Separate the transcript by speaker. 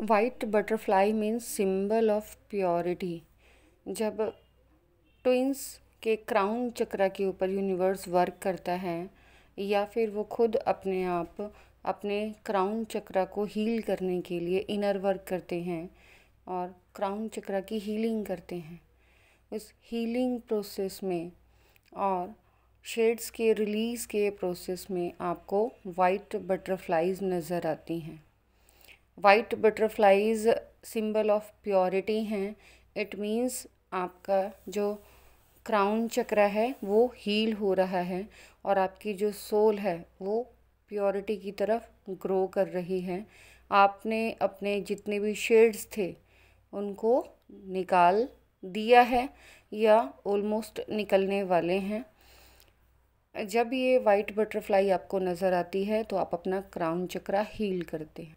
Speaker 1: white butterfly means symbol of purity जब twins के crown चक्र के ऊपर यूनिवर्स वर्क करता है या फिर वो खुद अपने आप अपने क्राउन चक्रा को हील करने के लिए इनर वर्क करते हैं और क्राउन चक्रा की हीलिंग करते हैं उस हीलिंग प्रोसेस में और शेड्स के रिलीज़ के प्रोसेस में आपको वाइट बटरफ्लाइज़ नज़र आती हैं white butterflies symbol of purity हैं इट मीन्स आपका जो क्राउन चक्र है वो हील हो रहा है और आपकी जो सोल है वो प्योरिटी की तरफ ग्रो कर रही है आपने अपने जितने भी शेड्स थे उनको निकाल दिया है या ऑलमोस्ट निकलने वाले हैं जब ये वाइट बटरफ्लाई आपको नज़र आती है तो आप अपना क्राउन चक्रा हील करते हैं